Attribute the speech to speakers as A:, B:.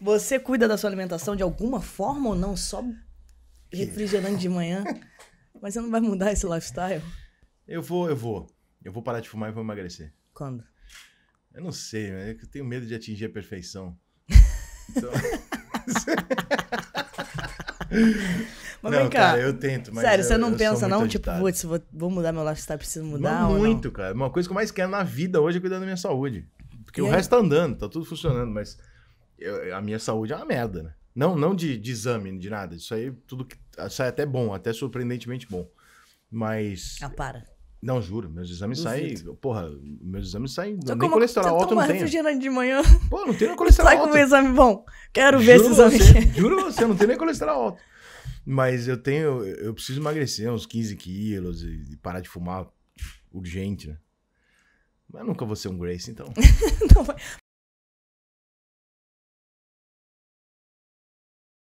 A: Você cuida da sua alimentação de alguma forma ou não? Só refrigerante de manhã? Mas você não vai mudar esse lifestyle?
B: Eu vou, eu vou. Eu vou parar de fumar e vou emagrecer. Quando? Eu não sei, né? eu tenho medo de atingir a perfeição. Então...
A: mas não, vem cá. Cara, eu tento, mas Sério, eu, você não pensa, não? Agitado. Tipo, putz, vou, vou mudar meu lifestyle, preciso mudar. Mas muito,
B: cara. Uma coisa que eu mais quero na vida hoje é cuidar da minha saúde. Porque e o aí? resto tá andando, tá tudo funcionando, mas eu, a minha saúde é uma merda, né? Não, não de, de exame, de nada. Isso aí tudo que sai é até bom, até surpreendentemente bom. Mas. Não, para. Não, juro, meus exames Duvido. saem. Porra, meus exames saem. Só nem colesterol alto não tem. refrigerante
C: de manhã. Pô, não tem nem colesterol alto. Sai com um exame bom. Quero ver juro esse exame. Você, juro
B: você, não tem nem colesterol alto. Mas eu tenho. Eu preciso emagrecer uns 15 quilos e parar de fumar urgente, né?
D: Mas nunca vou ser um Grace, então. não,